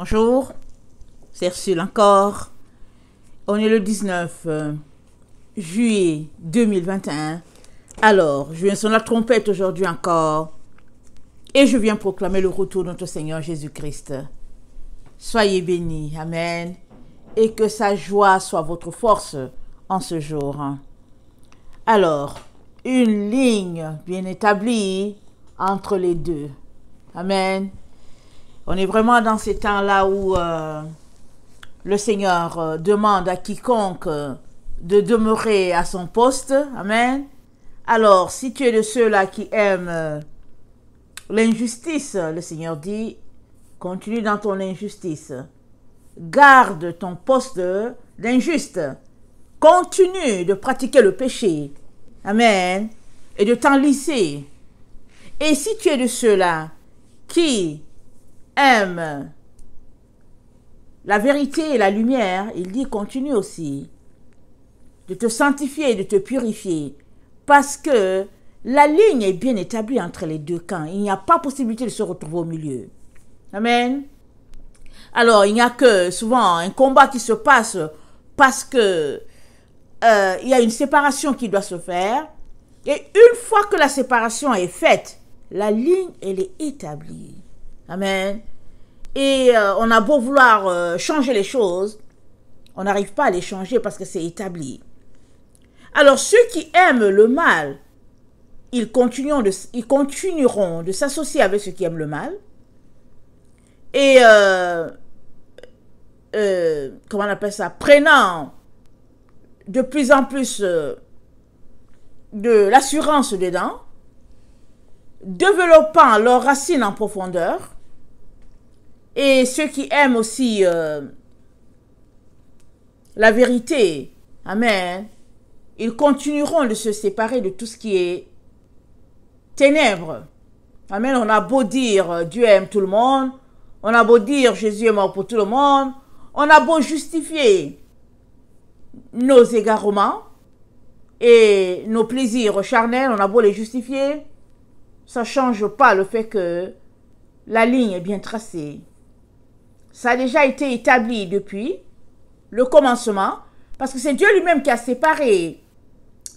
Bonjour, c'est Ursule encore. On est le 19 euh, juillet 2021. Alors, je viens sonner la trompette aujourd'hui encore. Et je viens proclamer le retour de notre Seigneur Jésus-Christ. Soyez bénis. Amen. Et que sa joie soit votre force en ce jour. Alors, une ligne bien établie entre les deux. Amen. On est vraiment dans ces temps-là où euh, le Seigneur euh, demande à quiconque euh, de demeurer à son poste. Amen. Alors, si tu es de ceux-là qui aiment l'injustice, le Seigneur dit, continue dans ton injustice. Garde ton poste d'injuste. Continue de pratiquer le péché. Amen. Et de t'enlisser. Et si tu es de ceux-là qui la vérité et la lumière, il dit continue aussi de te sanctifier et de te purifier parce que la ligne est bien établie entre les deux camps. Il n'y a pas possibilité de se retrouver au milieu. Amen. Alors, il n'y a que souvent un combat qui se passe parce que euh, il y a une séparation qui doit se faire. Et une fois que la séparation est faite, la ligne, elle est établie. Amen. Et euh, on a beau vouloir euh, changer les choses, on n'arrive pas à les changer parce que c'est établi. Alors ceux qui aiment le mal, ils continueront de, continueront de s'associer avec ceux qui aiment le mal. Et, euh, comment on appelle ça, prenant de plus en plus de l'assurance dedans, développant leurs racines en profondeur, et ceux qui aiment aussi euh, la vérité, Amen, ils continueront de se séparer de tout ce qui est ténèbres. Amen, on a beau dire euh, Dieu aime tout le monde, on a beau dire Jésus est mort pour tout le monde, on a beau justifier nos égarements et nos plaisirs charnels, on a beau les justifier, ça change pas le fait que la ligne est bien tracée. Ça a déjà été établi depuis le commencement, parce que c'est Dieu lui-même qui a séparé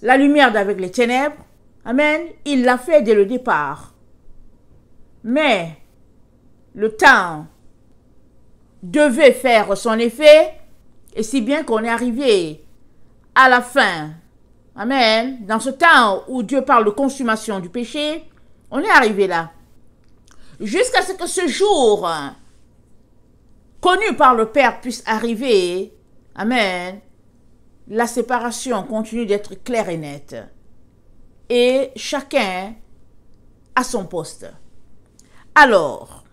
la lumière d'avec les ténèbres. Amen. Il l'a fait dès le départ. Mais le temps devait faire son effet, et si bien qu'on est arrivé à la fin. Amen. Dans ce temps où Dieu parle de consommation du péché, on est arrivé là. Jusqu'à ce que ce jour connu par le Père puisse arriver, Amen, la séparation continue d'être claire et nette. Et chacun à son poste. Alors,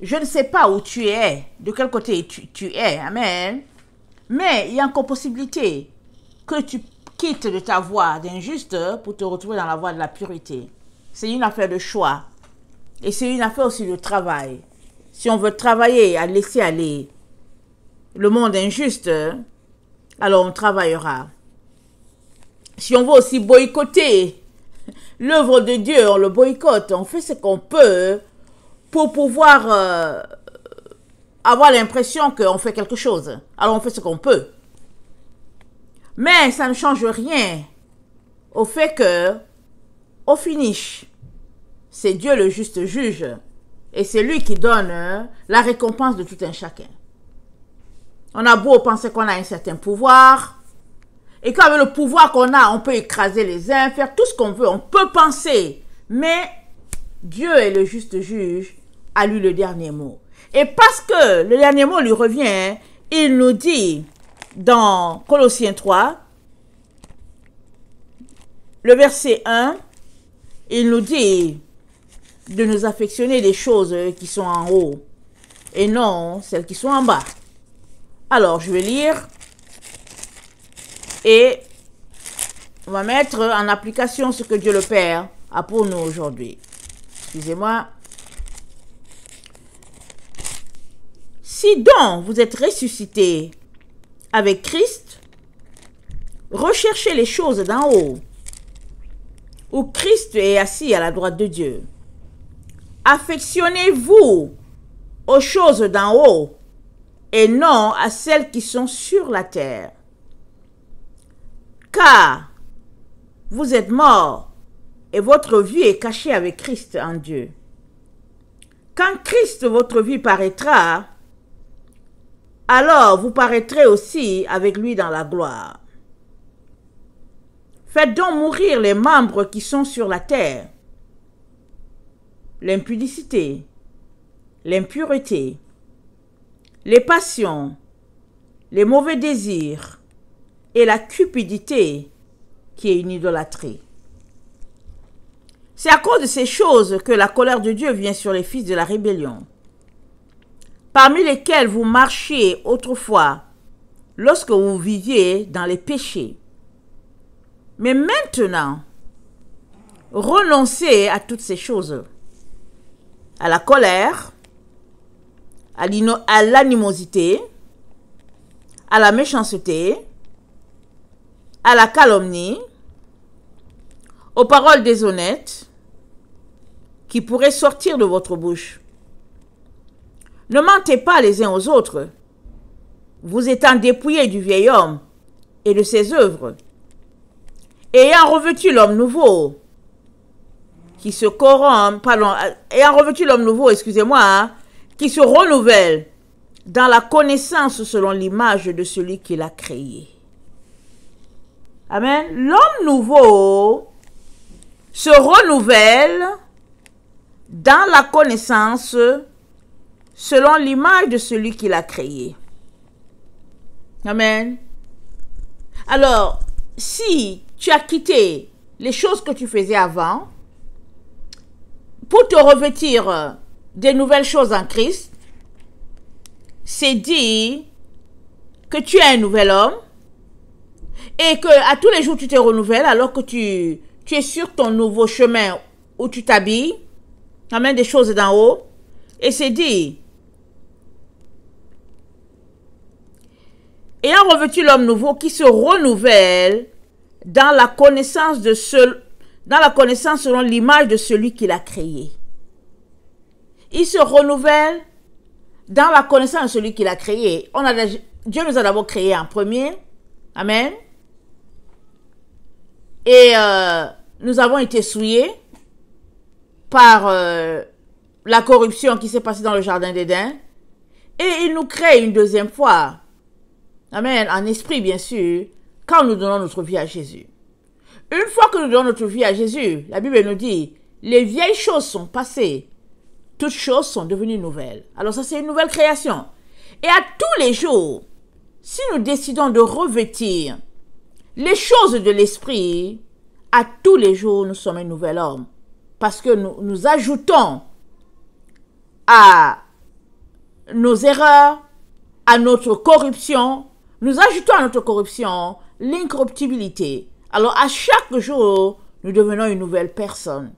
je ne sais pas où tu es, de quel côté tu, es, Amen. Mais il y a encore possibilité que tu quittes de ta voie d'injuste pour te retrouver dans la voie de la purité. C'est une affaire de choix. Et c'est une affaire aussi de travail si on veut travailler à laisser aller le monde injuste, alors on travaillera. Si on veut aussi boycotter l'œuvre de Dieu, on le boycotte, on fait ce qu'on peut pour pouvoir euh, avoir l'impression qu'on fait quelque chose. Alors on fait ce qu'on peut. Mais ça ne change rien au fait que, au finish, c'est Dieu le juste juge et c'est lui qui donne euh, la récompense de tout un chacun. On a beau penser qu'on a un certain pouvoir. Et qu'avec le pouvoir qu'on a, on peut écraser les uns, faire tout ce qu'on veut. On peut penser. Mais Dieu est le juste juge. a lui le dernier mot. Et parce que le dernier mot lui revient, il nous dit dans Colossiens 3, le verset 1, il nous dit, de nous affectionner les choses euh, qui sont en haut et non celles qui sont en bas. Alors, je vais lire et on va mettre en application ce que Dieu le Père a pour nous aujourd'hui. Excusez-moi. Si donc vous êtes ressuscité avec Christ, recherchez les choses d'en haut, où Christ est assis à la droite de Dieu. Affectionnez-vous aux choses d'en haut et non à celles qui sont sur la terre. Car vous êtes morts et votre vie est cachée avec Christ en Dieu. Quand Christ votre vie paraîtra, alors vous paraîtrez aussi avec lui dans la gloire. Faites donc mourir les membres qui sont sur la terre, l'impudicité, l'impureté, les passions, les mauvais désirs et la cupidité qui est une idolâtrie. C'est à cause de ces choses que la colère de Dieu vient sur les fils de la rébellion, parmi lesquels vous marchiez autrefois lorsque vous viviez dans les péchés. Mais maintenant, renoncez à toutes ces choses à la colère, à l'animosité, à, la méchanceté, à la calomnie, aux paroles déshonnêtes qui pourraient sortir de votre bouche. Ne mentez pas les uns aux autres, vous étant dépouillés du vieil homme et de ses œuvres, ayant revêtu l'homme nouveau, qui se corrompt, pardon, et en revêtu l'homme nouveau, excusez-moi, hein, qui se renouvelle dans la connaissance selon l'image de celui qui l'a créé. Amen. L'homme nouveau se renouvelle dans la connaissance selon l'image de celui qui l'a créé. Amen. Alors, si tu as quitté les choses que tu faisais avant, pour te revêtir des nouvelles choses en Christ, c'est dire que tu es un nouvel homme et que à tous les jours tu te renouvelles alors que tu, tu es sur ton nouveau chemin où tu t'habilles, amène des choses d'en haut et c'est dire ayant revêtu l'homme nouveau qui se renouvelle dans la connaissance de ce dans la connaissance selon l'image de celui qu'il a créé. Il se renouvelle dans la connaissance de celui qu'il a créé. On a, Dieu nous a d'abord créé en premier. Amen. Et euh, nous avons été souillés par euh, la corruption qui s'est passée dans le jardin d'Éden. Et il nous crée une deuxième fois. Amen. En esprit, bien sûr, quand nous donnons notre vie à Jésus. Une fois que nous donnons notre vie à Jésus, la Bible nous dit, les vieilles choses sont passées, toutes choses sont devenues nouvelles. Alors ça, c'est une nouvelle création. Et à tous les jours, si nous décidons de revêtir les choses de l'esprit, à tous les jours, nous sommes un nouvel homme. Parce que nous, nous ajoutons à nos erreurs, à notre corruption, nous ajoutons à notre corruption l'incorruptibilité, alors à chaque jour, nous devenons une nouvelle personne,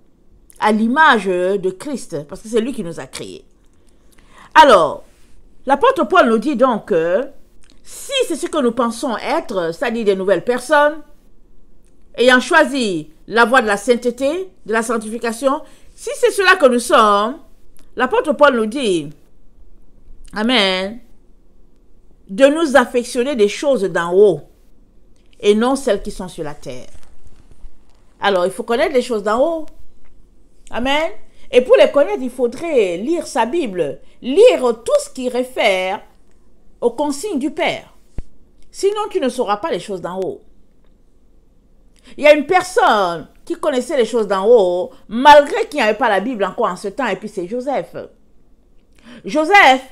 à l'image de Christ, parce que c'est lui qui nous a créés. Alors, l'apôtre Paul nous dit donc que si c'est ce que nous pensons être, c'est-à-dire des nouvelles personnes, ayant choisi la voie de la sainteté, de la sanctification, si c'est cela que nous sommes, l'apôtre Paul nous dit, Amen, de nous affectionner des choses d'en haut et non celles qui sont sur la terre. Alors, il faut connaître les choses d'en haut. Amen. Et pour les connaître, il faudrait lire sa Bible, lire tout ce qui réfère aux consignes du Père. Sinon, tu ne sauras pas les choses d'en haut. Il y a une personne qui connaissait les choses d'en haut, malgré qu'il n'y avait pas la Bible encore en ce temps, et puis c'est Joseph. Joseph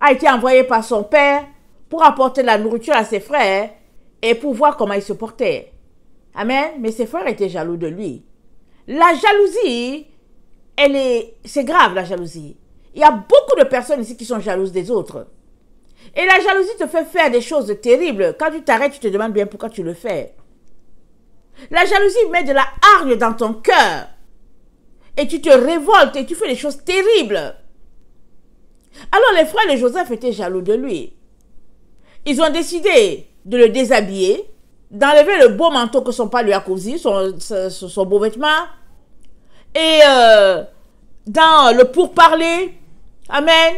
a été envoyé par son père pour apporter la nourriture à ses frères et pour voir comment il se portait. Amen. Mais ses frères étaient jaloux de lui. La jalousie, elle est, c'est grave la jalousie. Il y a beaucoup de personnes ici qui sont jalouses des autres. Et la jalousie te fait faire des choses terribles. Quand tu t'arrêtes, tu te demandes bien pourquoi tu le fais. La jalousie met de la hargne dans ton cœur. Et tu te révoltes et tu fais des choses terribles. Alors les frères de Joseph étaient jaloux de lui. Ils ont décidé de le déshabiller, d'enlever le beau manteau que son père lui a cousu, son, beau vêtement. Et euh, dans le pourparler, Amen,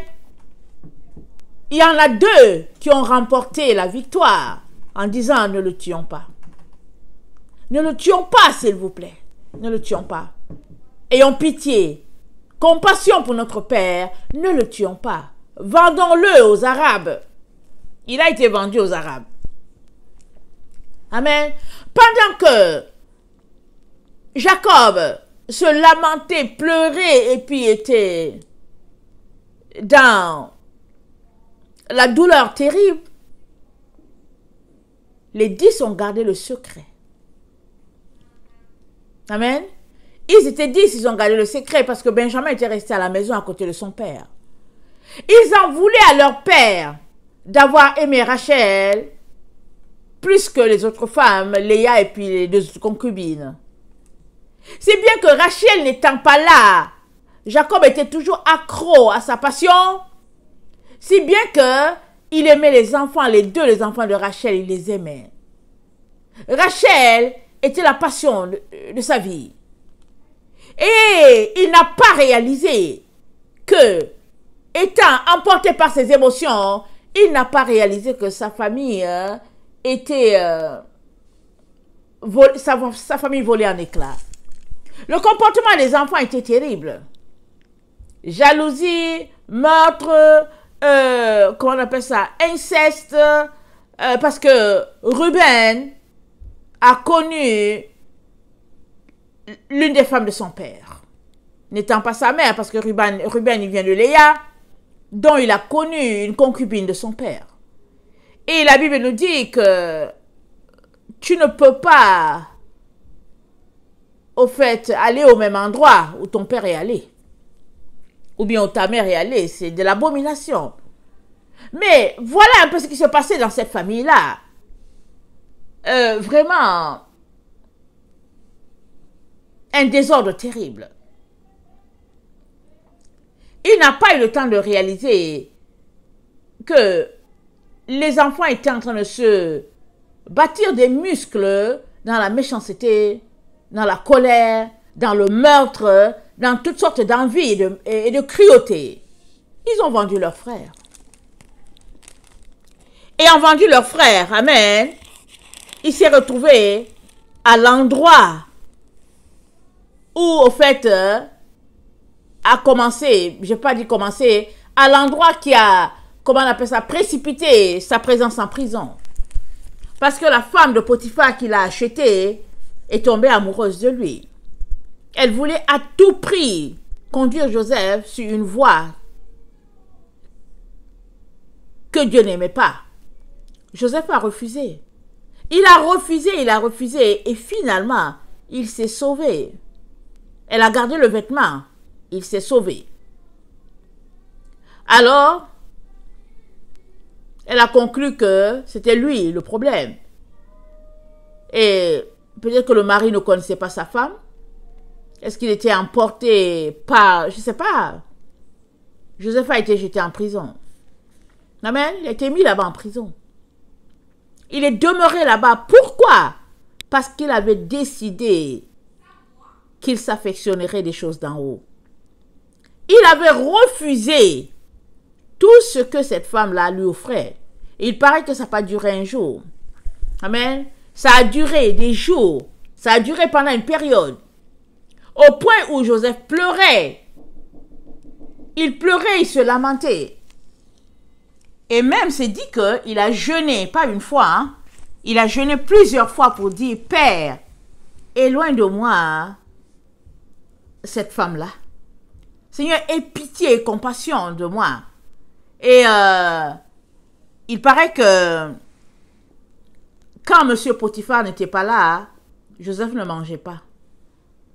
il y en a deux qui ont remporté la victoire en disant ne le tuons pas. Ne le tuons pas, s'il vous plaît. Ne le tuons pas. Ayons pitié. Compassion pour notre Père. Ne le tuons pas. Vendons-le aux Arabes. Il a été vendu aux Arabes. Amen. Pendant que Jacob se lamentait, pleurait et puis était dans la douleur terrible, les dix ont gardé le secret. Amen. Ils étaient dix, ils ont gardé le secret parce que Benjamin était resté à la maison à côté de son père. Ils en voulaient à leur père d'avoir aimé Rachel, plus que les autres femmes, Léa et puis les deux concubines. C'est bien que Rachel n'étant pas là, Jacob était toujours accro à sa passion. Si bien que il aimait les enfants, les deux, les enfants de Rachel, il les aimait. Rachel était la passion de, sa vie. Et il n'a pas réalisé que, étant emporté par ses émotions, il n'a pas réalisé que sa famille hein, était euh, sa, famille volée en éclats. Le comportement des enfants était terrible. Jalousie, meurtre, euh, comment on appelle ça, inceste, euh, parce que Ruben a connu l'une des femmes de son père, n'étant pas sa mère, parce que Ruben, Ruben il vient de Léa, dont il a connu une concubine de son père. Et la Bible nous dit que tu ne peux pas, au fait, aller au même endroit où ton père est allé. Ou bien où ta mère est allée. C'est de l'abomination. Mais voilà un peu ce qui se passait dans cette famille-là. Euh, vraiment, un désordre terrible. Il n'a pas eu le temps de réaliser que les enfants étaient en train de se bâtir des muscles dans la méchanceté, dans la colère, dans le meurtre, dans toutes sortes d'envies et de, cruauté. Ils ont vendu leurs frères. ont vendu leurs frères, Amen, il s'est retrouvé à l'endroit où, au fait, euh, a commencé, je n'ai pas dit commencer, à l'endroit qui a comment on appelle ça, précipiter sa présence en prison. Parce que la femme de Potiphar qu'il a achetée est tombée amoureuse de lui. Elle voulait à tout prix conduire Joseph sur une voie que Dieu n'aimait pas. Joseph a refusé. Il a refusé, il a refusé, et finalement, il s'est sauvé. Elle a gardé le vêtement, il s'est sauvé. Alors, elle a conclu que c'était lui le problème. Et peut-être que le mari ne connaissait pas sa femme. Est-ce qu'il était emporté par... Je ne sais pas. Joseph a été jeté en prison. Amen. Il a été mis là-bas en prison. Il est demeuré là-bas. Pourquoi Parce qu'il avait décidé qu'il s'affectionnerait des choses d'en haut. Il avait refusé tout ce que cette femme-là lui offrait. Il paraît que ça n'a pas duré un jour. Amen. Ça a duré des jours. Ça a duré pendant une période. Au point où Joseph pleurait. Il pleurait, il se lamentait. Et même c'est dit qu'il a jeûné, pas une fois, hein. il a jeûné plusieurs fois pour dire, Père, éloigne de moi cette femme-là. Seigneur, aie pitié et compassion de moi. Et euh, il paraît que quand M. Potiphar n'était pas là, Joseph ne mangeait pas.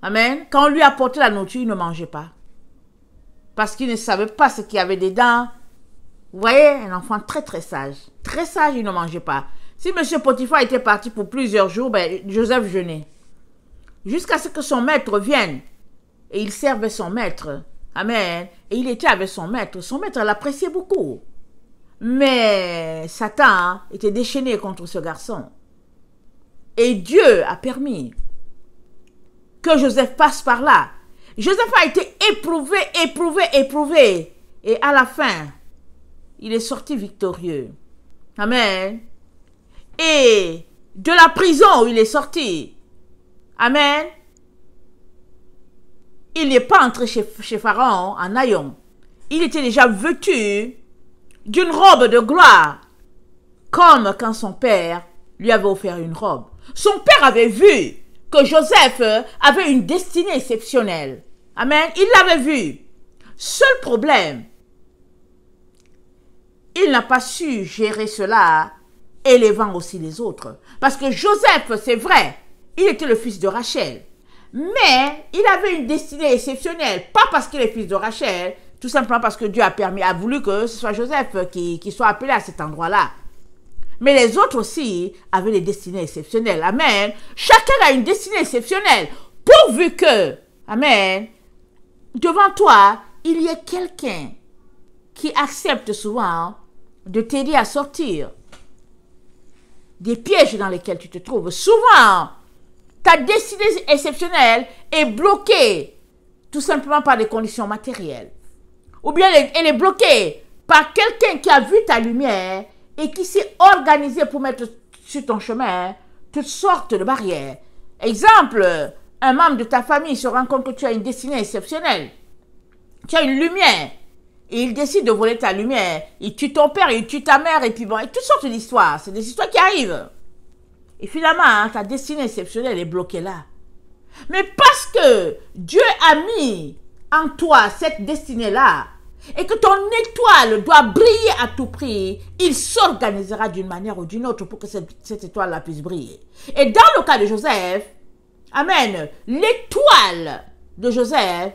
Amen. Quand on lui apportait la nourriture, il ne mangeait pas. Parce qu'il ne savait pas ce qu'il y avait dedans. Vous voyez, un enfant très très sage. Très sage, il ne mangeait pas. Si M. Potiphar était parti pour plusieurs jours, ben, Joseph jeûnait. Jusqu'à ce que son maître vienne. Et il servait son maître. Amen. Et il était avec son maître. Son maître l'appréciait beaucoup. Mais Satan était déchaîné contre ce garçon. Et Dieu a permis que Joseph passe par là. Joseph a été éprouvé, éprouvé, éprouvé. Et à la fin, il est sorti victorieux. Amen. Et de la prison où il est sorti. Amen. Il n'est pas entré chez, chez Pharaon en Aïon. Il était déjà vêtu d'une robe de gloire, comme quand son père lui avait offert une robe. Son père avait vu que Joseph avait une destinée exceptionnelle. Amen. Il l'avait vu. Seul problème, il n'a pas su gérer cela, élevant aussi les autres. Parce que Joseph, c'est vrai, il était le fils de Rachel. Mais il avait une destinée exceptionnelle, pas parce qu'il est fils de Rachel, tout simplement parce que Dieu a permis, a voulu que ce soit Joseph qui, qui soit appelé à cet endroit-là. Mais les autres aussi avaient des destinées exceptionnelles. Amen. Chacun a une destinée exceptionnelle. Pourvu que, Amen, devant toi, il y ait quelqu'un qui accepte souvent de t'aider à sortir des pièges dans lesquels tu te trouves. Souvent, ta destinée exceptionnelle est bloquée tout simplement par des conditions matérielles ou bien elle est, bloquée par quelqu'un qui a vu ta lumière et qui s'est organisé pour mettre sur ton chemin toutes sortes de barrières. Exemple, un membre de ta famille se rend compte que tu as une destinée exceptionnelle. Tu as une lumière. Et il décide de voler ta lumière. Il tue ton père, il tue ta mère, et puis bon, et toutes sortes d'histoires. C'est des histoires qui arrivent. Et finalement, hein, ta destinée exceptionnelle est bloquée là. Mais parce que Dieu a mis en toi cette destinée-là, et que ton étoile doit briller à tout prix, il s'organisera d'une manière ou d'une autre pour que cette, étoile-là puisse briller. Et dans le cas de Joseph, Amen, l'étoile de Joseph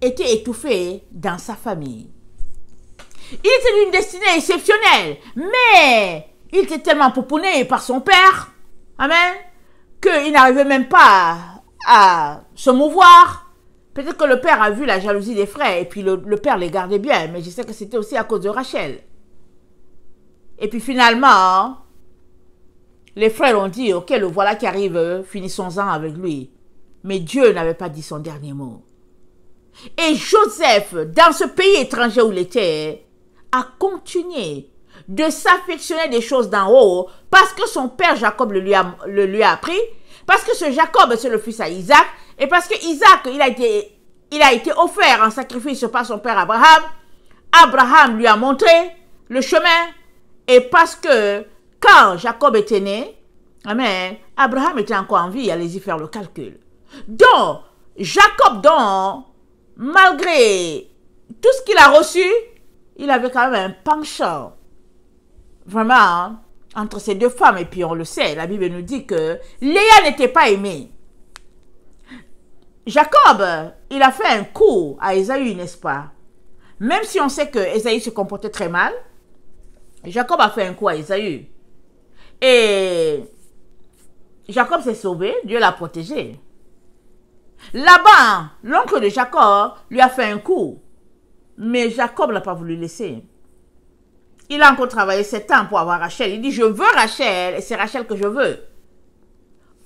était étouffée dans sa famille. Il était d'une destinée exceptionnelle, mais il était tellement pouponné par son père, Amen, qu'il n'arrivait même pas à se mouvoir, Peut-être que le père a vu la jalousie des frères et puis le, père les gardait bien, mais je sais que c'était aussi à cause de Rachel. Et puis finalement, les frères ont dit, ok, le voilà qui arrive, finissons-en avec lui. Mais Dieu n'avait pas dit son dernier mot. Et Joseph, dans ce pays étranger où il était, a continué de s'affectionner des choses d'en haut parce que son père Jacob le lui a, le lui a appris parce que ce Jacob, c'est le fils à Isaac. Et parce que Isaac, il a été, il a été offert en sacrifice par son père Abraham. Abraham lui a montré le chemin. Et parce que quand Jacob était né, amen, Abraham était encore en vie. Allez-y faire le calcul. Donc, Jacob, donc, malgré tout ce qu'il a reçu, il avait quand même un penchant vraiment hein, entre ces deux femmes, et puis on le sait, la Bible nous dit que Léa n'était pas aimée. Jacob, il a fait un coup à Esaü, n'est-ce pas Même si on sait que Esaü se comportait très mal, Jacob a fait un coup à Esaü. Et Jacob s'est sauvé, Dieu l'a protégé. Là-bas, l'oncle de Jacob lui a fait un coup, mais Jacob l'a pas voulu laisser. Il a encore travaillé sept ans pour avoir Rachel. Il dit, je veux Rachel et c'est Rachel que je veux.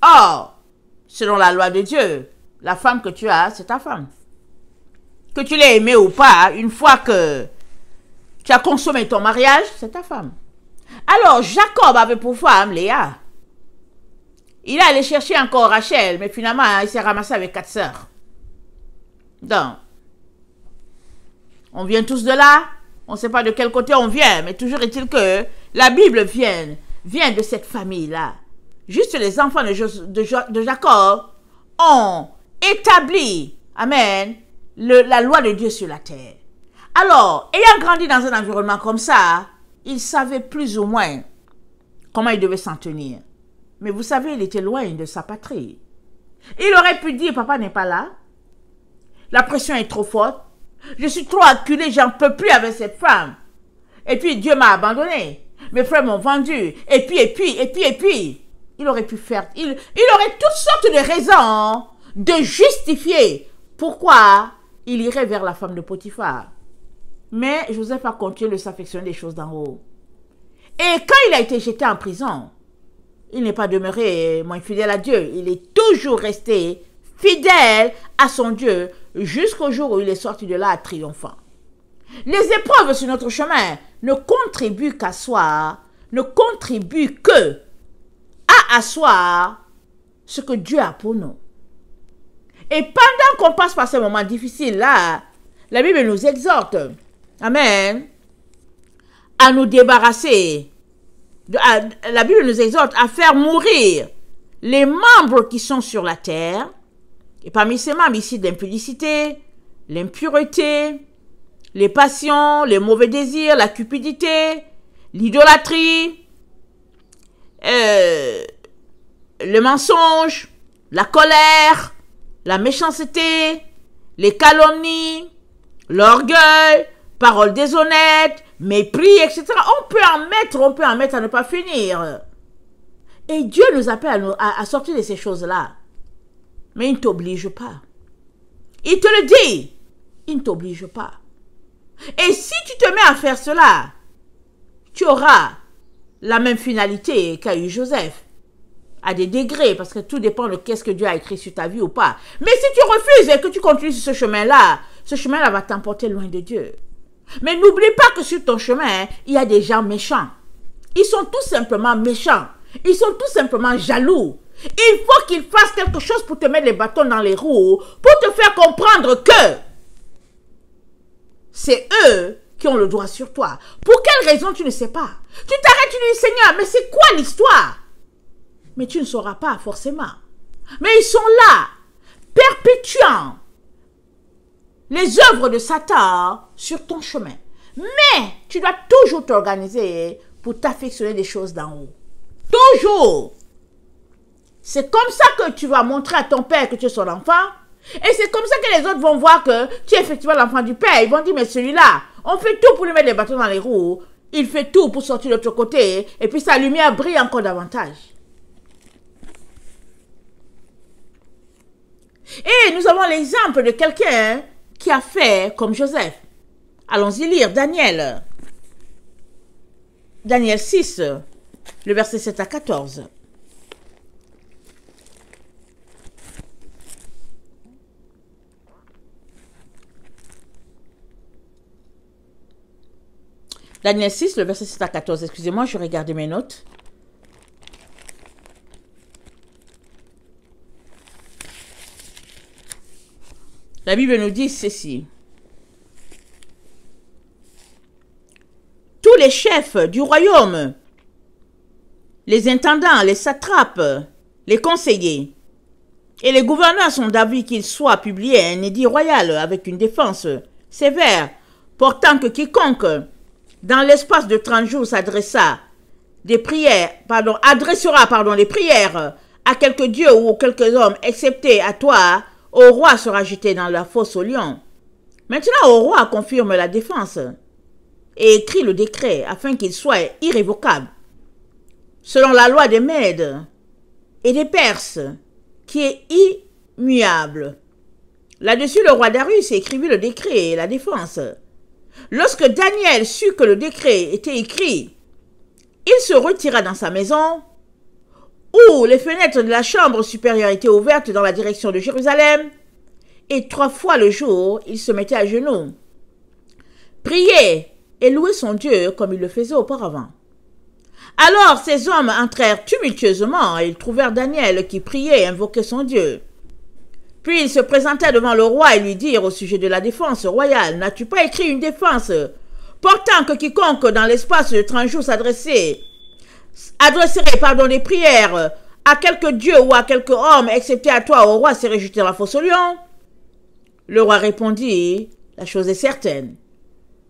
Or, selon la loi de Dieu, la femme que tu as, c'est ta femme. Que tu l'aies aimée ou pas, une fois que tu as consommé ton mariage, c'est ta femme. Alors, Jacob avait pour femme Léa. Il allé chercher encore Rachel, mais finalement, il s'est ramassé avec quatre sœurs. Donc, on vient tous de là. On ne sait pas de quel côté on vient, mais toujours est-il que la Bible vient, vient de cette famille-là. Juste les enfants de, Jacob ont établi, Amen, la loi de Dieu sur la terre. Alors, ayant grandi dans un environnement comme ça, il savait plus ou moins comment il devait s'en tenir. Mais vous savez, il était loin de sa patrie. Il aurait pu dire, papa n'est pas là, la pression est trop forte, je suis trop acculé, j'en peux plus avec cette femme. Et puis Dieu m'a abandonné. Mes frères m'ont vendu. Et puis, et puis, et puis, et puis. Il aurait pu faire. Il, il aurait toutes sortes de raisons de justifier pourquoi il irait vers la femme de Potiphar. Mais Joseph a continué de s'affectionner des choses d'en haut. Et quand il a été jeté en prison, il n'est pas demeuré euh, moins fidèle à Dieu. Il est toujours resté fidèle à son Dieu jusqu'au jour où il est sorti de là triomphant. Les épreuves sur notre chemin ne contribuent qu'à soi, ne contribuent que à asseoir ce que Dieu a pour nous. Et pendant qu'on passe par ces moments difficiles-là, la Bible nous exhorte, Amen, à nous débarrasser. la Bible nous exhorte à faire mourir les membres qui sont sur la terre, et parmi ces membres, ici, l'impudicité, l'impureté, les passions, les mauvais désirs, la cupidité, l'idolâtrie, euh, le mensonge, la colère, la méchanceté, les calomnies, l'orgueil, paroles déshonnêtes, mépris, etc. On peut en mettre, on peut en mettre à ne pas finir. Et Dieu nous appelle à sortir de ces choses-là. Mais il ne t'oblige pas. Il te le dit. Il ne t'oblige pas. Et si tu te mets à faire cela, tu auras la même finalité qu'a eu Joseph. À des degrés, parce que tout dépend de qu'est-ce que Dieu a écrit sur ta vie ou pas. Mais si tu refuses et que tu continues sur ce chemin-là, ce chemin-là va t'emporter loin de Dieu. Mais n'oublie pas que sur ton chemin, il y a des gens méchants. Ils sont tout simplement méchants. Ils sont tout simplement jaloux. Il faut qu'ils fassent quelque chose pour te mettre les bâtons dans les roues, pour te faire comprendre que c'est eux qui ont le droit sur toi. Pour quelle raison tu ne sais pas Tu t'arrêtes, tu dis Seigneur, mais c'est quoi l'histoire Mais tu ne sauras pas forcément. Mais ils sont là, perpétuant les œuvres de Satan sur ton chemin. Mais tu dois toujours t'organiser pour t'affectionner des choses d'en haut. Toujours c'est comme ça que tu vas montrer à ton père que tu es son enfant. Et c'est comme ça que les autres vont voir que tu es effectivement l'enfant du père. Ils vont dire, mais celui-là, on fait tout pour lui mettre les bâtons dans les roues. Il fait tout pour sortir de l'autre côté. Et puis sa lumière brille encore davantage. Et nous avons l'exemple de quelqu'un qui a fait comme Joseph. Allons-y lire Daniel. Daniel 6, le verset 7 à 14. Daniel 6, le verset 7 à 14. Excusez-moi, je regardais mes notes. La Bible nous dit ceci. Tous les chefs du royaume, les intendants, les satrapes, les conseillers et les gouverneurs sont d'avis qu'il soit publié un édit royal avec une défense sévère, Pourtant que quiconque dans l'espace de 30 jours, s'adressa des prières, pardon, adressera, pardon, les prières à quelques dieux ou quelques hommes, excepté à toi, au roi sera jeté dans la fosse au lion. Maintenant, au roi confirme la défense et écrit le décret afin qu'il soit irrévocable, selon la loi des Mèdes et des Perses, qui est immuable. Là-dessus, le roi d'Arus écrivit le décret et la défense. Lorsque Daniel sut que le décret était écrit, il se retira dans sa maison, où les fenêtres de la chambre supérieure étaient ouvertes dans la direction de Jérusalem, et trois fois le jour, il se mettait à genoux, priait et louait son Dieu comme il le faisait auparavant. Alors ces hommes entrèrent tumultueusement et ils trouvèrent Daniel qui priait et invoquait son Dieu. Puis il se présenta devant le roi et lui dit au sujet de la défense royale, n'as-tu pas écrit une défense portant que quiconque dans l'espace de 30 jours s'adressait, adresserait pardon, des prières à quelque dieu ou à quelque homme, excepté à toi, au roi, serait jeté la fosse au lion Le roi répondit, la chose est certaine,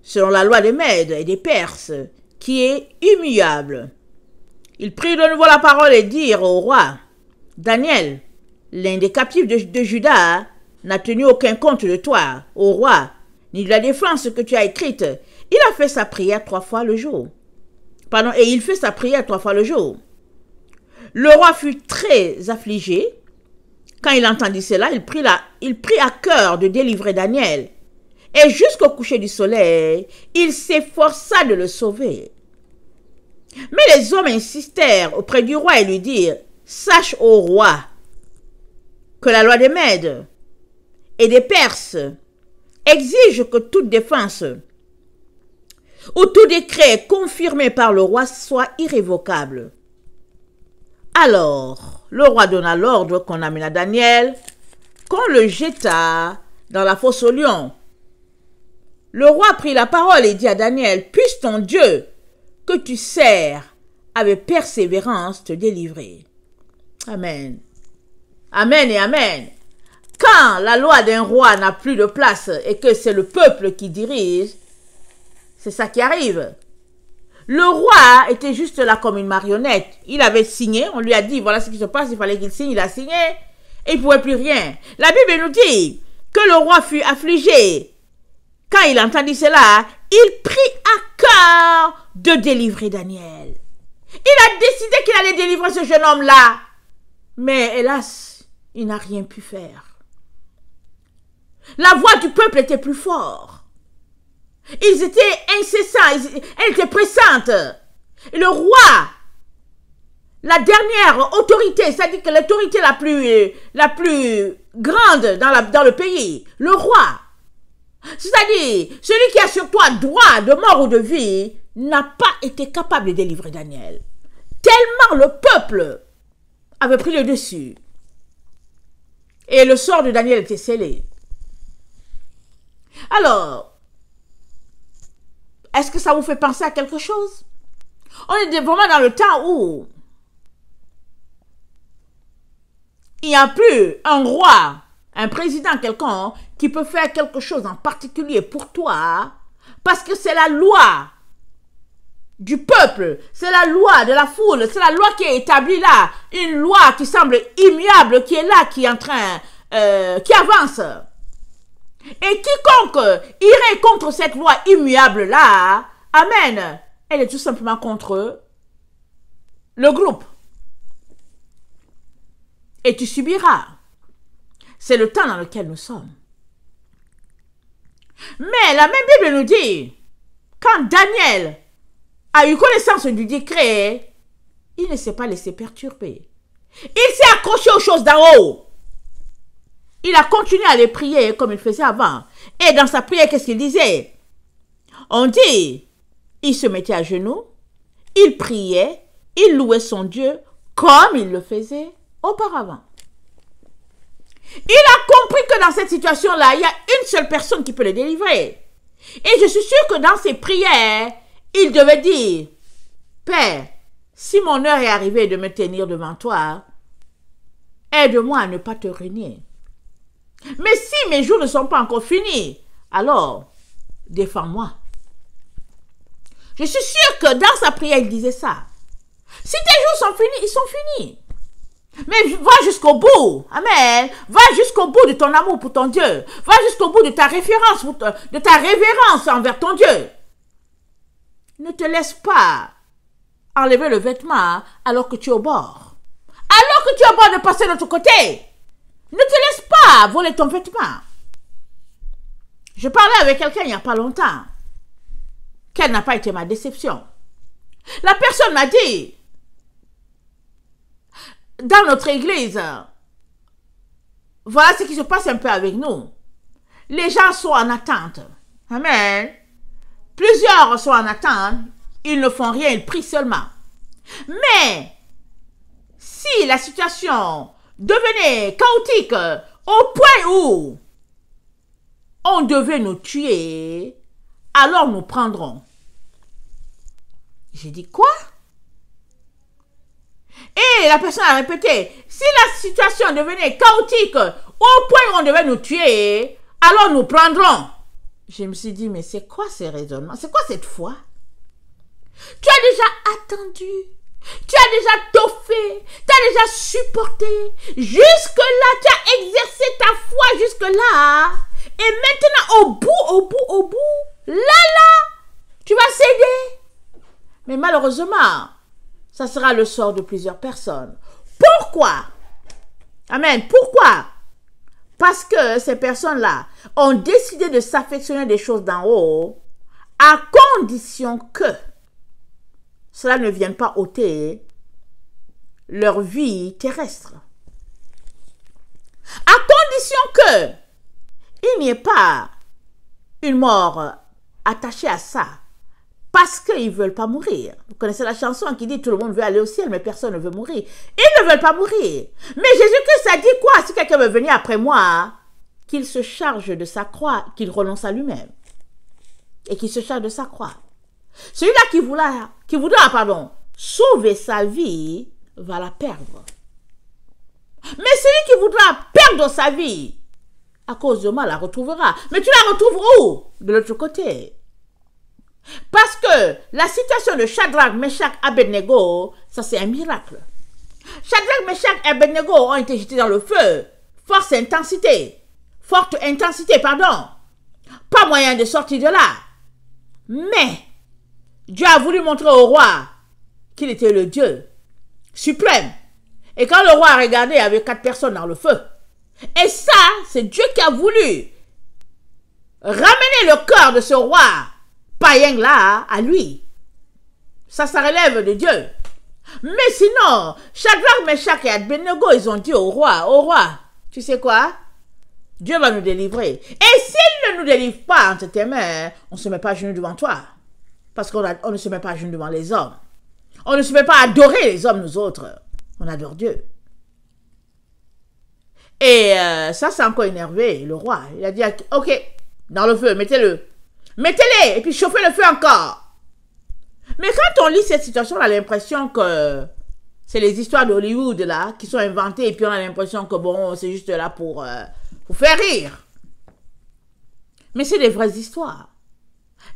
selon la loi des Mèdes et des Perses, qui est immuable. Il prit de nouveau la parole et dit au roi, Daniel, L'un des captifs de, Judas n'a tenu aucun compte de toi, au roi, ni de la défense que tu as écrite. Il a fait sa prière trois fois le jour. Pardon, et il fait sa prière trois fois le jour. Le roi fut très affligé. Quand il entendit cela, il prit, il prit à cœur de délivrer Daniel. Et jusqu'au coucher du soleil, il s'efforça de le sauver. Mais les hommes insistèrent auprès du roi et lui dirent, Sache, au roi, que la loi des Mèdes et des Perses exige que toute défense ou tout décret confirmé par le roi soit irrévocable. Alors, le roi donna l'ordre qu'on amena Daniel, qu'on le jeta dans la fosse au lion. Le roi prit la parole et dit à Daniel, puisse ton Dieu que tu sers avec persévérance te délivrer. Amen. Amen et Amen. Quand la loi d'un roi n'a plus de place et que c'est le peuple qui dirige, c'est ça qui arrive. Le roi était juste là comme une marionnette. Il avait signé, on lui a dit, voilà ce qui se passe, il fallait qu'il signe, il a signé, et il ne pouvait plus rien. La Bible nous dit que le roi fut affligé. Quand il entendit cela, il prit à cœur de délivrer Daniel. Il a décidé qu'il allait délivrer ce jeune homme-là. Mais hélas, il n'a rien pu faire. La voix du peuple était plus forte. Ils étaient incessants, elle était pressante. Et le roi, la dernière autorité, c'est-à-dire que l'autorité la plus, la plus grande dans, la, dans le pays, le roi, c'est-à-dire celui qui a sur toi droit de mort ou de vie, n'a pas été capable de délivrer Daniel. Tellement le peuple avait pris le dessus. Et le sort de Daniel était scellé. Alors, est-ce que ça vous fait penser à quelque chose On est vraiment dans le temps où il n'y a plus un roi, un président quelconque qui peut faire quelque chose en particulier pour toi parce que c'est la loi du peuple, c'est la loi de la foule, c'est la loi qui est établie là, une loi qui semble immuable, qui est là, qui est en train, euh, qui avance. Et quiconque irait contre cette loi immuable là, amen, elle est tout simplement contre le groupe. Et tu subiras. C'est le temps dans lequel nous sommes. Mais la même Bible nous dit, quand Daniel a eu connaissance du décret, il ne s'est pas laissé perturber. Il s'est accroché aux choses d'en haut. Il a continué à les prier comme il faisait avant. Et dans sa prière, qu'est-ce qu'il disait On dit, il se mettait à genoux, il priait, il louait son Dieu comme il le faisait auparavant. Il a compris que dans cette situation-là, il y a une seule personne qui peut le délivrer. Et je suis sûr que dans ses prières, il devait dire Père, si mon heure est arrivée de me tenir devant toi, aide-moi à ne pas te régner. Mais si mes jours ne sont pas encore finis, alors défends-moi. Je suis sûr que dans sa prière, il disait ça. Si tes jours sont finis, ils sont finis. Mais va jusqu'au bout. Amen. Va jusqu'au bout de ton amour pour ton Dieu. Va jusqu'au bout de ta référence, de ta révérence envers ton Dieu. Ne te laisse pas enlever le vêtement alors que tu es au bord. Alors que tu es au bord de passer de l'autre côté. Ne te laisse pas voler ton vêtement. Je parlais avec quelqu'un il n'y a pas longtemps. Quelle n'a pas été ma déception La personne m'a dit, dans notre église, voilà ce qui se passe un peu avec nous. Les gens sont en attente. Amen. Plusieurs sont en attente, ils ne font rien, ils prient seulement. Mais si la situation devenait chaotique au point où on devait nous tuer, alors nous prendrons. J'ai dit quoi Et la personne a répété, si la situation devenait chaotique au point où on devait nous tuer, alors nous prendrons je me suis dit, mais c'est quoi ce raisonnement C'est quoi cette foi Tu as déjà attendu, tu as déjà toffé, tu as déjà supporté. Jusque-là, tu as exercé ta foi jusque-là. Hein? Et maintenant, au bout, au bout, au bout, là, là, tu vas céder. Mais malheureusement, ça sera le sort de plusieurs personnes. Pourquoi Amen. Pourquoi parce que ces personnes-là ont décidé de s'affectionner des choses d'en haut, à condition que cela ne vienne pas ôter leur vie terrestre. À condition que il n'y ait pas une mort attachée à ça parce qu'ils ne veulent pas mourir. Vous connaissez la chanson qui dit tout le monde veut aller au ciel, mais personne ne veut mourir. Ils ne veulent pas mourir. Mais Jésus-Christ a dit quoi Si quelqu'un veut venir après moi, qu'il se charge de sa croix, qu'il renonce à lui-même. Et qu'il se charge de sa croix. Celui-là qui voudra, qui voudra pardon, sauver sa vie va la perdre. Mais celui qui voudra perdre sa vie à cause de moi la retrouvera. Mais tu la retrouves où De l'autre côté. Parce que la situation de Shadrach, Meshach, Abednego, ça c'est un miracle. Shadrach, Meshach et Abednego ont été jetés dans le feu. Force intensité. Forte intensité, pardon. Pas moyen de sortir de là. Mais Dieu a voulu montrer au roi qu'il était le Dieu suprême. Et quand le roi a regardé, il y avait quatre personnes dans le feu. Et ça, c'est Dieu qui a voulu ramener le cœur de ce roi païen là à lui. Ça, ça relève de Dieu. Mais sinon, Shadrach, Meshach et Abednego, ils ont dit au roi, au roi, tu sais quoi Dieu va nous délivrer. Et s'il ne nous délivre pas entre tes mains, on ne se met pas à genoux devant toi. Parce qu'on ne se met pas à genoux devant les hommes. On ne se met pas à adorer les hommes, nous autres. On adore Dieu. Et euh, ça, c'est encore énervé, le roi. Il a dit, ok, dans le feu, mettez-le. Mettez-les et puis chauffez le feu encore. Mais quand on lit cette situation, on a l'impression que c'est les histoires d'Hollywood là qui sont inventées et puis on a l'impression que bon, c'est juste là pour, euh, pour faire rire. Mais c'est des vraies histoires.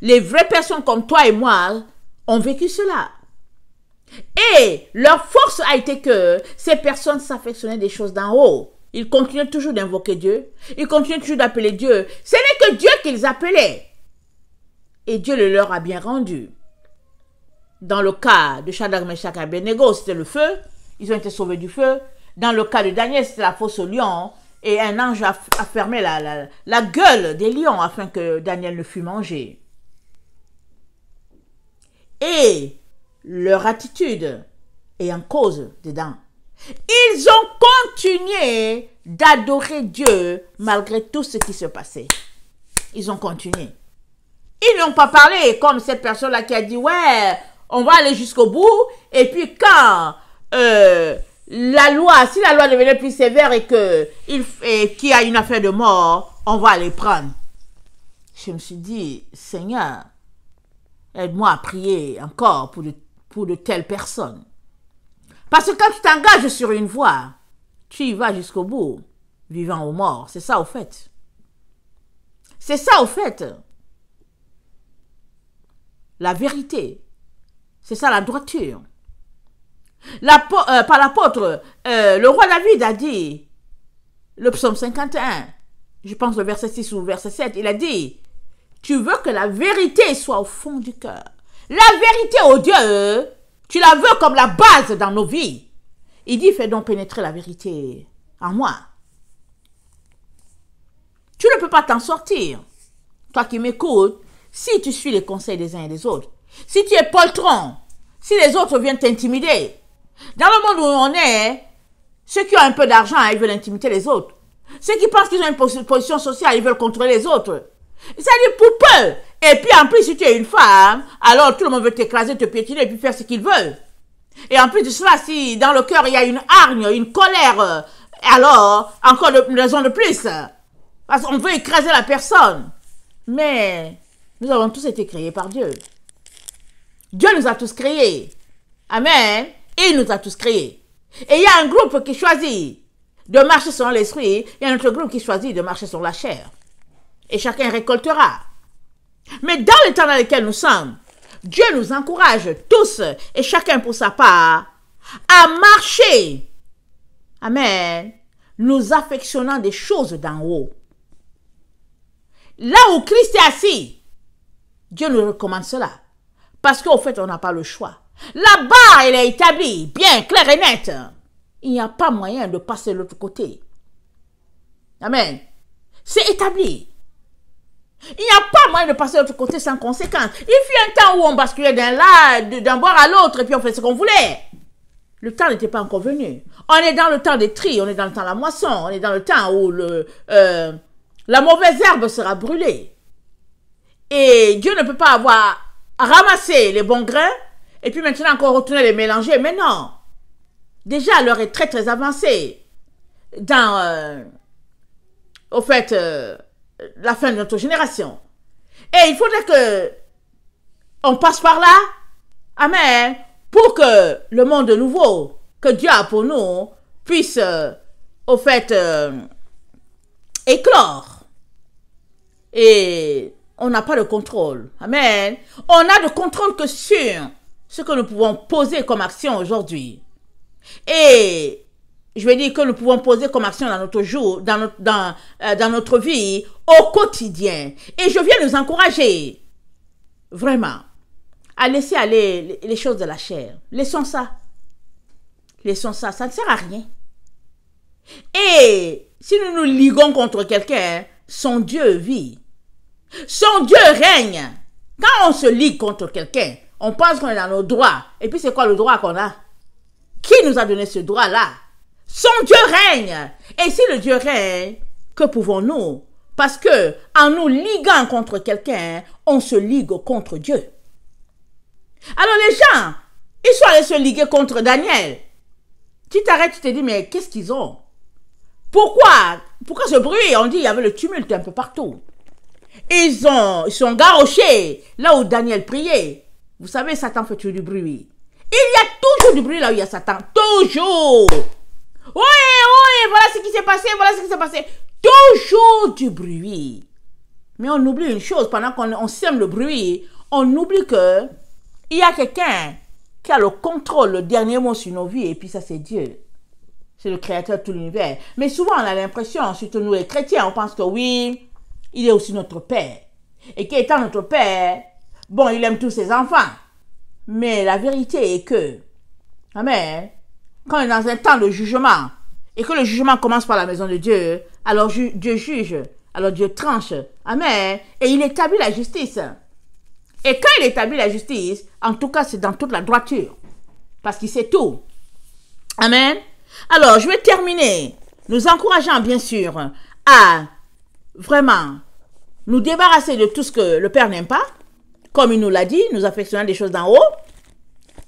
Les vraies personnes comme toi et moi ont vécu cela. Et leur force a été que ces personnes s'affectionnaient des choses d'en haut. Ils continuaient toujours d'invoquer Dieu. Ils continuaient toujours d'appeler Dieu. Ce n'est que Dieu qu'ils appelaient et Dieu le leur a bien rendu. Dans le cas de Shadrach, Meshach et Abednego, c'était le feu, ils ont été sauvés du feu. Dans le cas de Daniel, c'était la fosse au lion et un ange a, fermé la gueule des lions afin que Daniel ne fût mangé. Et leur attitude est en cause dedans. Ils ont continué d'adorer Dieu malgré tout ce qui se passait. Ils ont continué. Ils n'ont pas parlé, comme cette personne-là qui a dit, ouais, on va aller jusqu'au bout. Et puis quand euh, la loi, si la loi devenait plus sévère et que il qu'il y a une affaire de mort, on va aller prendre. Je me suis dit, Seigneur, aide-moi à prier encore pour de, pour de telles personnes. Parce que quand tu t'engages sur une voie, tu y vas jusqu'au bout, vivant ou mort. C'est ça au fait. C'est ça au fait la vérité. C'est ça la droiture. Euh, par l'apôtre, euh, le roi David a dit, le psaume 51, je pense le verset 6 ou le verset 7, il a dit, tu veux que la vérité soit au fond du cœur. La vérité, oh Dieu, tu la veux comme la base dans nos vies. Il dit, fais donc pénétrer la vérité en moi. Tu ne peux pas t'en sortir. Toi qui m'écoutes, si tu suis les conseils des uns et des autres, si tu es poltron, si les autres viennent t'intimider, dans le monde où on est, ceux qui ont un peu d'argent, ils veulent intimider les autres. Ceux qui pensent qu'ils ont une position sociale, ils veulent contrôler les autres. C'est-à-dire pour peu. Et puis en plus, si tu es une femme, alors tout le monde veut t'écraser, te piétiner et puis faire ce qu'ils veulent. Et en plus de cela, si dans le cœur il y a une hargne, une colère, alors encore une raison de plus. Parce qu'on veut écraser la personne. Mais nous avons tous été créés par Dieu. Dieu nous a tous créés. Amen. Il nous a tous créés. Et il y a un groupe qui choisit de marcher selon l'esprit Il a un autre groupe qui choisit de marcher sur la chair. Et chacun récoltera. Mais dans le temps dans lequel nous sommes, Dieu nous encourage tous et chacun pour sa part à marcher. Amen. Nous affectionnant des choses d'en haut. Là où Christ est assis, Dieu nous recommande cela. Parce qu'au fait, on n'a pas le choix. La barre, elle est établie, bien claire et nette. Il n'y a pas moyen de passer de l'autre côté. Amen. C'est établi. Il n'y a pas moyen de passer de l'autre côté sans conséquence. Il fut un temps où on basculait d'un là, d'un bord à l'autre, et puis on fait ce qu'on voulait. Le temps n'était pas encore venu. On est dans le temps des tri, on est dans le temps de la moisson, on est dans le temps où le, euh, la mauvaise herbe sera brûlée. Et Dieu ne peut pas avoir ramassé les bons grains et puis maintenant encore retourner les mélanger. Mais non. Déjà, l'heure est très très avancée. Dans, euh, au fait, euh, la fin de notre génération. Et il faudrait que on passe par là. Amen. Pour que le monde nouveau que Dieu a pour nous puisse, euh, au fait, éclore. Et on n'a pas de contrôle. Amen. On n'a de contrôle que sur ce que nous pouvons poser comme action aujourd'hui. Et je veux dire que nous pouvons poser comme action dans notre jour, dans notre, dans, euh, dans notre vie, au quotidien. Et je viens nous encourager, vraiment, à laisser aller les choses de la chair. Laissons ça. Laissons ça. Ça ne sert à rien. Et si nous nous liguons contre quelqu'un, son Dieu vit. Son Dieu règne. Quand on se ligue contre quelqu'un, on pense qu'on est dans nos droits. Et puis c'est quoi le droit qu'on a Qui nous a donné ce droit-là Son Dieu règne. Et si le Dieu règne, que pouvons-nous Parce que en nous liguant contre quelqu'un, on se ligue contre Dieu. Alors les gens, ils sont allés se liguer contre Daniel. Tu t'arrêtes, tu te dis, mais qu'est-ce qu'ils ont Pourquoi Pourquoi ce bruit On dit, il y avait le tumulte un peu partout ils, ont, ils sont garrochés là où Daniel priait. Vous savez, Satan fait toujours du bruit. Il y a toujours du bruit là où il y a Satan. Toujours. Ouais, oui, voilà ce qui s'est passé, voilà ce qui s'est passé. Toujours du bruit. Mais on oublie une chose, pendant qu'on sème le bruit, on oublie que il y a quelqu'un qui a le contrôle, le dernier mot sur nos vies, et puis ça c'est Dieu. C'est le créateur de tout l'univers. Mais souvent on a l'impression, surtout nous les chrétiens, on pense que oui, il est aussi notre Père. Et qu'étant notre Père, bon, il aime tous ses enfants. Mais la vérité est que, Amen, quand on est dans un temps de jugement, et que le jugement commence par la maison de Dieu, alors Dieu juge, alors Dieu tranche. Amen. Et il établit la justice. Et quand il établit la justice, en tout cas, c'est dans toute la droiture. Parce qu'il sait tout. Amen. Alors, je vais terminer, nous encourageant bien sûr à vraiment nous débarrasser de tout ce que le Père n'aime pas, comme il nous l'a dit, nous affectionnant des choses d'en haut.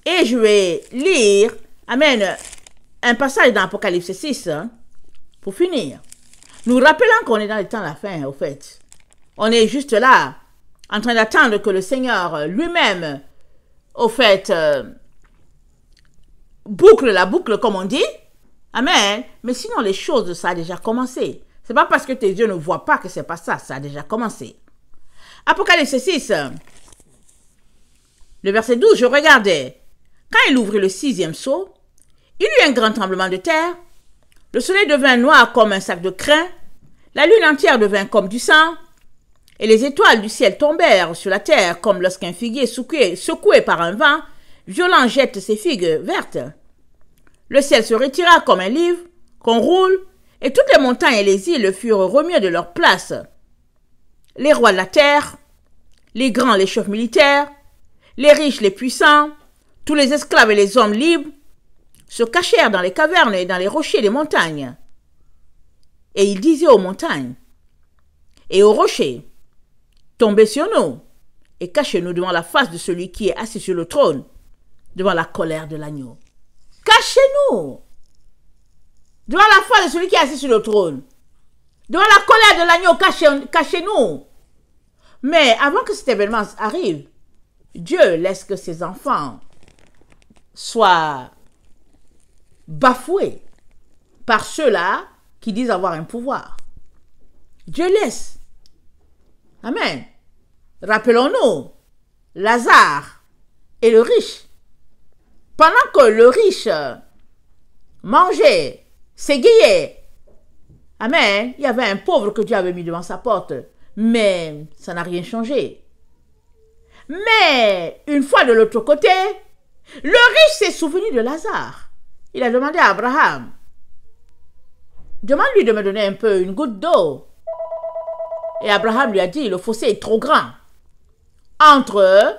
Et je vais lire, amen, un passage dans Apocalypse 6 hein, pour finir. Nous rappelons qu'on est dans le temps de la fin, au fait. On est juste là, en train d'attendre que le Seigneur lui-même, au fait, euh, boucle la boucle, comme on dit. Amen. Mais sinon, les choses, ça a déjà commencé. C'est pas parce que tes yeux ne voient pas que c'est pas ça. Ça a déjà commencé. Apocalypse 6. Le verset 12, je regardais. Quand il ouvrit le sixième seau, il y eut un grand tremblement de terre. Le soleil devint noir comme un sac de crin. La lune entière devint comme du sang. Et les étoiles du ciel tombèrent sur la terre comme lorsqu'un figuier secoué par un vent violent jette ses figues vertes. Le ciel se retira comme un livre qu'on roule et toutes les montagnes et les îles furent remuées de leur place. Les rois de la terre, les grands, les chefs militaires, les riches, les puissants, tous les esclaves et les hommes libres se cachèrent dans les cavernes et dans les rochers des montagnes. Et ils disaient aux montagnes et aux rochers, tombez sur nous et cachez-nous devant la face de celui qui est assis sur le trône, devant la colère de l'agneau. Cachez-nous devant la foi de celui qui est assis sur le trône, devant la colère de l'agneau, caché nous Mais avant que cet événement arrive, Dieu laisse que ses enfants soient bafoués par ceux-là qui disent avoir un pouvoir. Dieu laisse. Amen. Rappelons-nous, Lazare et le riche. Pendant que le riche mangeait c'est guillé Amen. Il y avait un pauvre que Dieu avait mis devant sa porte. Mais ça n'a rien changé. Mais une fois de l'autre côté, le riche s'est souvenu de Lazare. Il a demandé à Abraham, demande-lui de me donner un peu, une goutte d'eau. Et Abraham lui a dit, le fossé est trop grand entre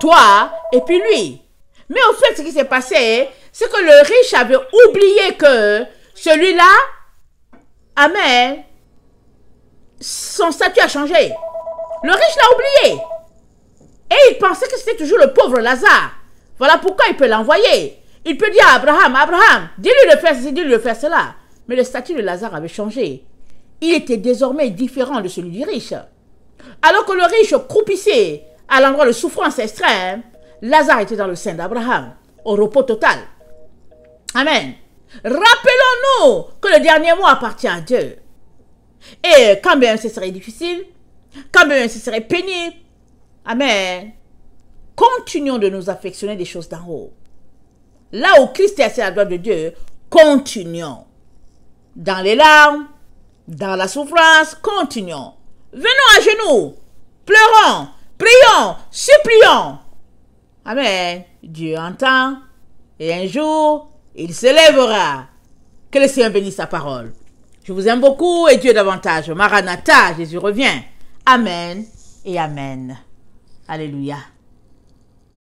toi et puis lui. Mais au fait, ce qui s'est passé, c'est que le riche avait oublié que celui-là, amen, son statut a changé. Le riche l'a oublié. Et il pensait que c'était toujours le pauvre Lazare. Voilà pourquoi il peut l'envoyer. Il peut dire à Abraham, Abraham, dis-lui de faire ceci, dis-lui de faire cela. Mais le statut de Lazare avait changé. Il était désormais différent de celui du riche. Alors que le riche croupissait à l'endroit de souffrance extrême, Lazare était dans le sein d'Abraham, au repos total. Amen. Rappelons-nous que le dernier mot appartient à Dieu. Et quand bien ce serait difficile, quand bien ce serait pénible, Amen. Continuons de nous affectionner des choses d'en haut. Là où Christ est à la droite de Dieu, continuons. Dans les larmes, dans la souffrance, continuons. Venons à genoux, pleurons, prions, supplions. Amen. Dieu entend. Et un jour, il se lèvera. Que le Seigneur bénisse sa parole. Je vous aime beaucoup et Dieu davantage. Maranatha, Jésus revient. Amen et Amen. Alléluia.